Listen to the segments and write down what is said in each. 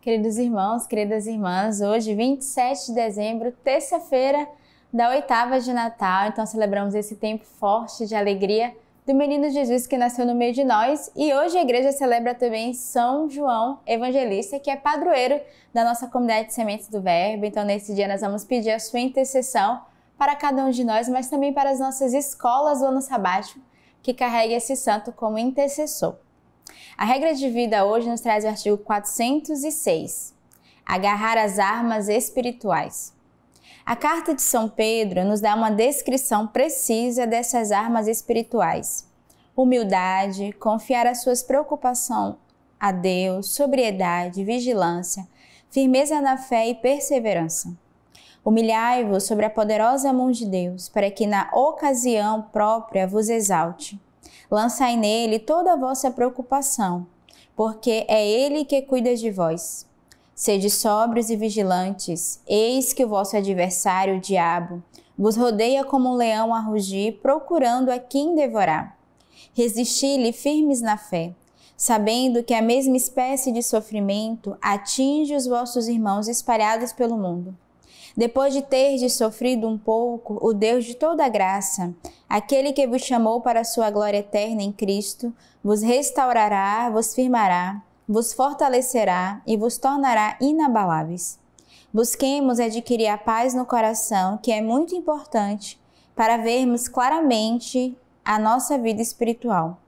Queridos irmãos, queridas irmãs, hoje, 27 de dezembro, terça-feira da oitava de Natal, então celebramos esse tempo forte de alegria do menino Jesus que nasceu no meio de nós. E hoje a igreja celebra também São João Evangelista, que é padroeiro da nossa comunidade de sementes do Verbo. Então, nesse dia, nós vamos pedir a sua intercessão para cada um de nós, mas também para as nossas escolas do ano sabático, que carregue esse santo como intercessor. A regra de vida hoje nos traz o artigo 406, agarrar as armas espirituais. A carta de São Pedro nos dá uma descrição precisa dessas armas espirituais. Humildade, confiar as suas preocupações a Deus, sobriedade, vigilância, firmeza na fé e perseverança. Humilhai-vos sobre a poderosa mão de Deus, para que na ocasião própria vos exalte. Lançai nele toda a vossa preocupação, porque é ele que cuida de vós. Sede sóbrios e vigilantes, eis que o vosso adversário, o diabo, vos rodeia como um leão a rugir, procurando a quem devorar. Resisti-lhe firmes na fé, sabendo que a mesma espécie de sofrimento atinge os vossos irmãos espalhados pelo mundo. Depois de terdes sofrido um pouco, o Deus de toda graça, aquele que vos chamou para a sua glória eterna em Cristo, vos restaurará, vos firmará, vos fortalecerá e vos tornará inabaláveis. Busquemos adquirir a paz no coração, que é muito importante para vermos claramente a nossa vida espiritual.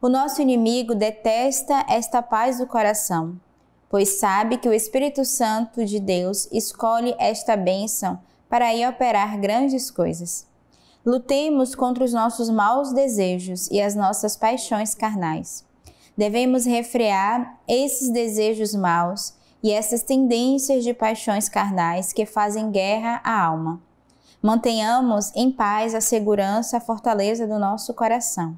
O nosso inimigo detesta esta paz do coração pois sabe que o Espírito Santo de Deus escolhe esta bênção para ir operar grandes coisas. Lutemos contra os nossos maus desejos e as nossas paixões carnais. Devemos refrear esses desejos maus e essas tendências de paixões carnais que fazem guerra à alma. Mantenhamos em paz a segurança, a fortaleza do nosso coração.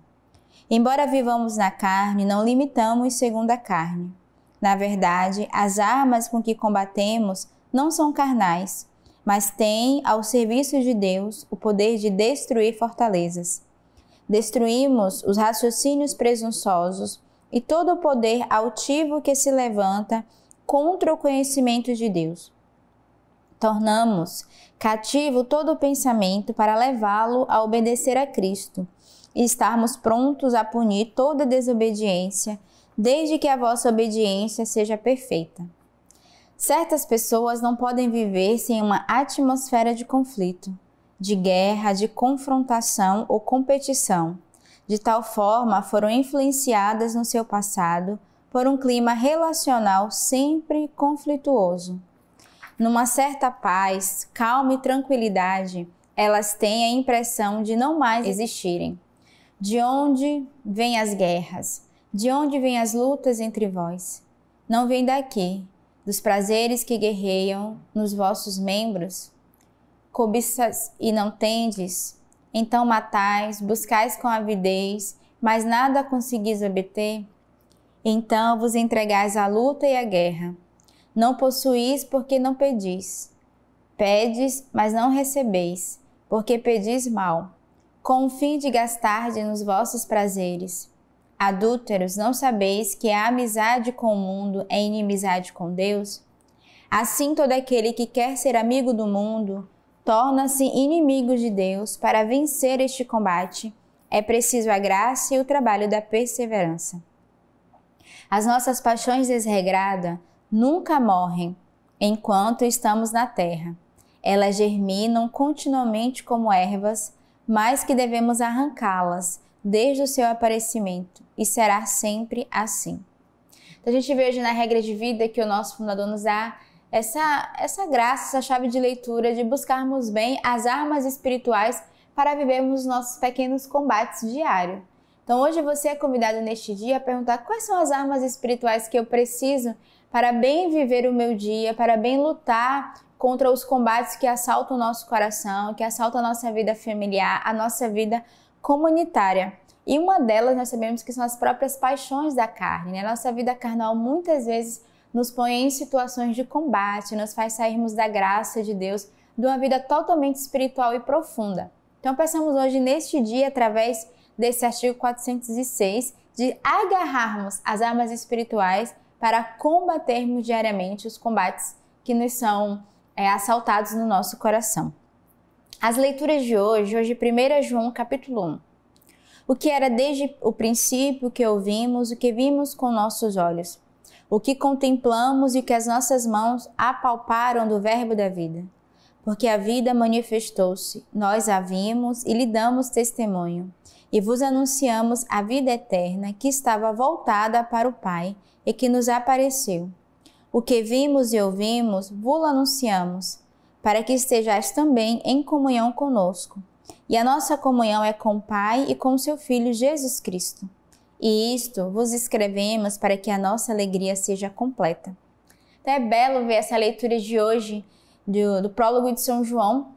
Embora vivamos na carne, não limitamos segundo a carne. Na verdade, as armas com que combatemos não são carnais, mas têm ao serviço de Deus o poder de destruir fortalezas. Destruímos os raciocínios presunçosos e todo o poder altivo que se levanta contra o conhecimento de Deus. Tornamos cativo todo o pensamento para levá-lo a obedecer a Cristo e estarmos prontos a punir toda desobediência desde que a vossa obediência seja perfeita. Certas pessoas não podem viver sem uma atmosfera de conflito, de guerra, de confrontação ou competição. De tal forma, foram influenciadas no seu passado por um clima relacional sempre conflituoso. Numa certa paz, calma e tranquilidade, elas têm a impressão de não mais existirem. De onde vêm as guerras? De onde vêm as lutas entre vós? Não vêm daqui, dos prazeres que guerreiam nos vossos membros? Cobiças e não tendes? Então matais, buscais com avidez, mas nada conseguis obter? Então vos entregais à luta e à guerra. Não possuís porque não pedis. Pedes, mas não recebeis, porque pedis mal, com o fim de gastar-de nos vossos prazeres. Adúlteros, não sabeis que a amizade com o mundo é inimizade com Deus? Assim, todo aquele que quer ser amigo do mundo torna-se inimigo de Deus. Para vencer este combate, é preciso a graça e o trabalho da perseverança. As nossas paixões desregradas nunca morrem enquanto estamos na terra. Elas germinam continuamente como ervas, mas que devemos arrancá-las desde o seu aparecimento e será sempre assim. Então a gente veja na regra de vida que o nosso fundador nos dá essa, essa graça, essa chave de leitura de buscarmos bem as armas espirituais para vivermos nossos pequenos combates diários. Então hoje você é convidado neste dia a perguntar quais são as armas espirituais que eu preciso para bem viver o meu dia, para bem lutar contra os combates que assaltam o nosso coração, que assaltam a nossa vida familiar, a nossa vida comunitária. E uma delas nós sabemos que são as próprias paixões da carne. Né? Nossa vida carnal muitas vezes nos põe em situações de combate, nos faz sairmos da graça de Deus, de uma vida totalmente espiritual e profunda. Então, pensamos hoje, neste dia, através desse artigo 406, de agarrarmos as armas espirituais para combatermos diariamente os combates que nos são é, assaltados no nosso coração. As leituras de hoje, hoje 1 João capítulo 1, o que era desde o princípio que ouvimos, o que vimos com nossos olhos, o que contemplamos e que as nossas mãos apalparam do Verbo da vida. Porque a vida manifestou-se, nós a vimos e lhe damos testemunho, e vos anunciamos a vida eterna que estava voltada para o Pai e que nos apareceu. O que vimos e ouvimos, vos anunciamos, para que estejais também em comunhão conosco. E a nossa comunhão é com o Pai e com seu Filho Jesus Cristo. E isto vos escrevemos para que a nossa alegria seja completa. Então é belo ver essa leitura de hoje do, do prólogo de São João,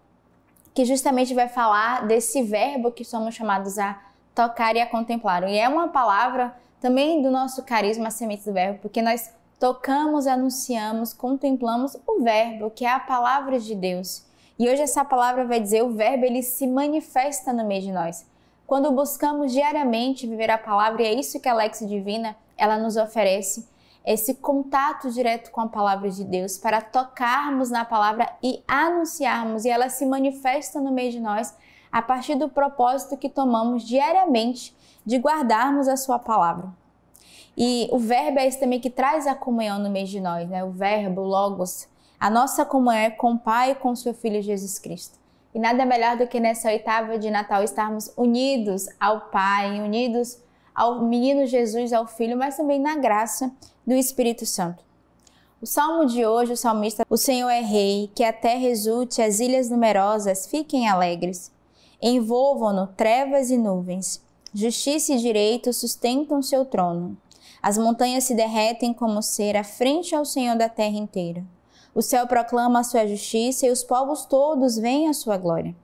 que justamente vai falar desse verbo que somos chamados a tocar e a contemplar. E é uma palavra também do nosso carisma semente do verbo, porque nós tocamos, anunciamos, contemplamos o verbo, que é a palavra de Deus. E hoje essa palavra vai dizer o verbo ele se manifesta no meio de nós. Quando buscamos diariamente viver a palavra, e é isso que a Lex Divina ela nos oferece, esse contato direto com a palavra de Deus, para tocarmos na palavra e anunciarmos, e ela se manifesta no meio de nós a partir do propósito que tomamos diariamente de guardarmos a sua palavra. E o verbo é esse também que traz a comunhão no meio de nós, né? O verbo, logos, a nossa comunhão é com o Pai e com seu Filho Jesus Cristo. E nada melhor do que nessa oitava de Natal estarmos unidos ao Pai, unidos ao menino Jesus, ao Filho, mas também na graça do Espírito Santo. O salmo de hoje, o salmista, o Senhor é rei, que a terra resulte, as ilhas numerosas fiquem alegres. Envolvam-no trevas e nuvens. Justiça e direito sustentam seu trono. As montanhas se derretem como cera frente ao Senhor da terra inteira. O céu proclama a sua justiça e os povos todos veem a sua glória.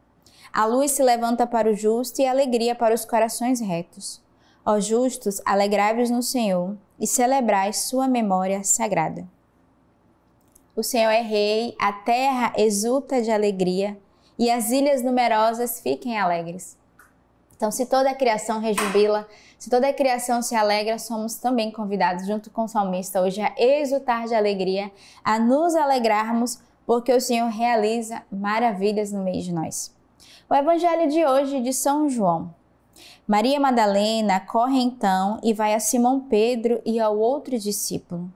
A luz se levanta para o justo e a alegria para os corações retos. Ó justos, alegrai-vos no Senhor e celebrai sua memória sagrada. O Senhor é rei, a terra exulta de alegria e as ilhas numerosas fiquem alegres. Então, se toda a criação rejubila, se toda a criação se alegra, somos também convidados, junto com o salmista hoje, a exultar de alegria, a nos alegrarmos, porque o Senhor realiza maravilhas no meio de nós. O Evangelho de hoje de São João. Maria Madalena corre então e vai a Simão Pedro e ao outro discípulo,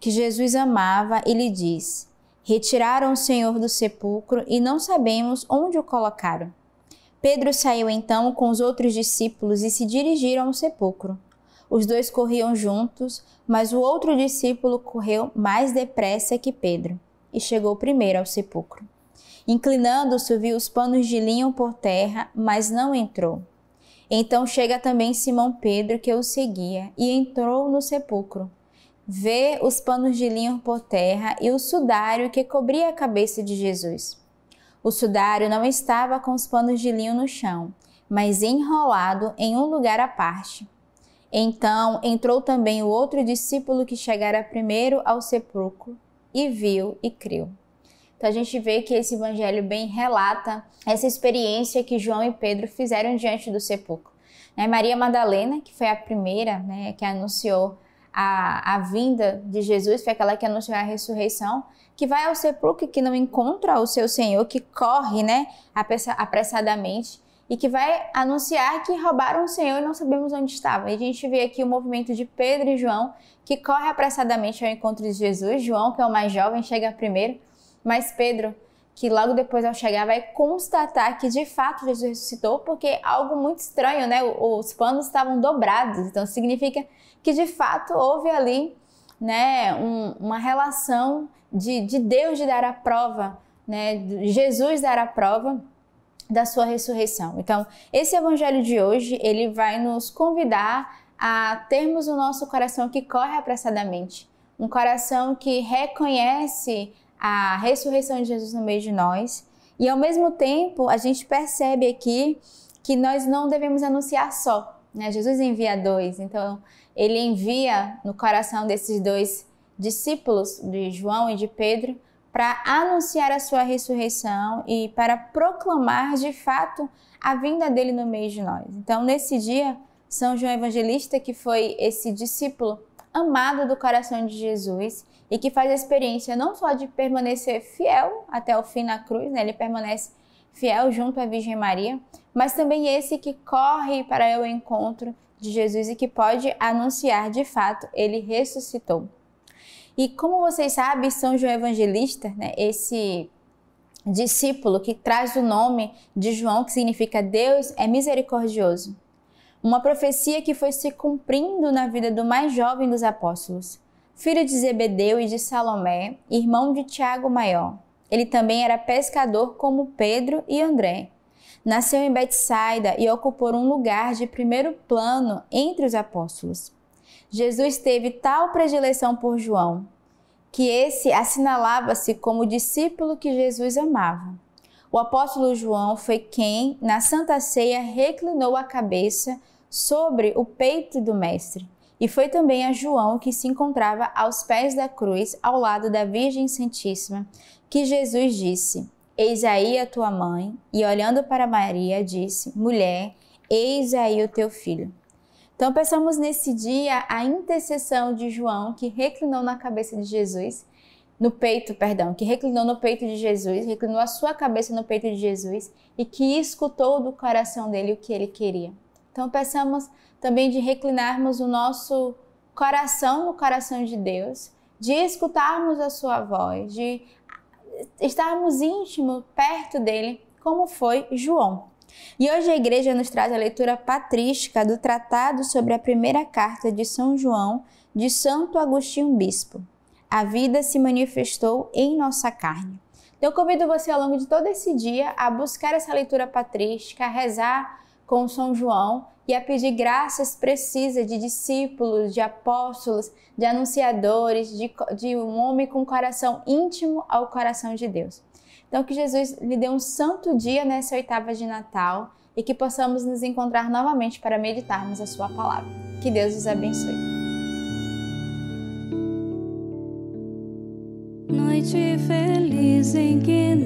que Jesus amava, e lhe diz: Retiraram o Senhor do sepulcro e não sabemos onde o colocaram. Pedro saiu então com os outros discípulos e se dirigiram ao sepulcro. Os dois corriam juntos, mas o outro discípulo correu mais depressa que Pedro e chegou primeiro ao sepulcro. Inclinando-se, viu os panos de linho por terra, mas não entrou. Então chega também Simão Pedro, que o seguia, e entrou no sepulcro. Vê os panos de linho por terra e o sudário que cobria a cabeça de Jesus o sudário não estava com os panos de linho no chão, mas enrolado em um lugar à parte. Então entrou também o outro discípulo que chegara primeiro ao sepulcro e viu e creu. Então a gente vê que esse evangelho bem relata essa experiência que João e Pedro fizeram diante do sepulcro. Né? Maria Madalena, que foi a primeira né, que anunciou a, a vinda de Jesus, foi aquela que anunciou a ressurreição, que vai ao sepulcro, que não encontra o seu Senhor, que corre, né, apressadamente, e que vai anunciar que roubaram o Senhor e não sabemos onde estava. E a gente vê aqui o movimento de Pedro e João, que corre apressadamente ao encontro de Jesus. João, que é o mais jovem, chega primeiro, mas Pedro, que logo depois ao chegar vai constatar que de fato Jesus ressuscitou, porque algo muito estranho, né? Os panos estavam dobrados, então significa que de fato houve ali, né, um, uma relação de, de Deus de dar a prova, né? De Jesus dar a prova da sua ressurreição. Então, esse evangelho de hoje, ele vai nos convidar a termos o nosso coração que corre apressadamente, um coração que reconhece a ressurreição de Jesus no meio de nós, e ao mesmo tempo a gente percebe aqui que nós não devemos anunciar só, né? Jesus envia dois, então ele envia no coração desses dois discípulos de João e de Pedro para anunciar a sua ressurreição e para proclamar de fato a vinda dele no meio de nós. Então, nesse dia, São João Evangelista, que foi esse discípulo amado do coração de Jesus e que faz a experiência não só de permanecer fiel até o fim na cruz, né? ele permanece fiel junto à Virgem Maria, mas também esse que corre para o encontro de Jesus e que pode anunciar de fato ele ressuscitou. E como vocês sabem, São João Evangelista, né, esse discípulo que traz o nome de João, que significa Deus é misericordioso. Uma profecia que foi se cumprindo na vida do mais jovem dos apóstolos, filho de Zebedeu e de Salomé, irmão de Tiago Maior. Ele também era pescador como Pedro e André. Nasceu em Betsaida e ocupou um lugar de primeiro plano entre os apóstolos. Jesus teve tal predileção por João que esse assinalava-se como discípulo que Jesus amava. O apóstolo João foi quem, na Santa Ceia, reclinou a cabeça sobre o peito do Mestre. E foi também a João que se encontrava aos pés da cruz, ao lado da Virgem Santíssima, que Jesus disse: Eis aí a tua mãe. E olhando para Maria, disse: Mulher, eis aí o teu filho. Então, peçamos nesse dia a intercessão de João, que reclinou na cabeça de Jesus, no peito, perdão, que reclinou no peito de Jesus, reclinou a sua cabeça no peito de Jesus e que escutou do coração dele o que ele queria. Então, peçamos também de reclinarmos o nosso coração no coração de Deus, de escutarmos a sua voz, de estarmos íntimo perto dele, como foi João. E hoje a igreja nos traz a leitura patrística do tratado sobre a primeira carta de São João de Santo Agostinho Bispo. A vida se manifestou em nossa carne. Então, eu convido você ao longo de todo esse dia a buscar essa leitura patrística, a rezar com São João e a pedir graças precisa de discípulos, de apóstolos, de anunciadores, de, de um homem com coração íntimo ao coração de Deus. Então, que Jesus lhe dê um santo dia nessa oitava de Natal e que possamos nos encontrar novamente para meditarmos a Sua palavra. Que Deus os abençoe. Noite feliz em que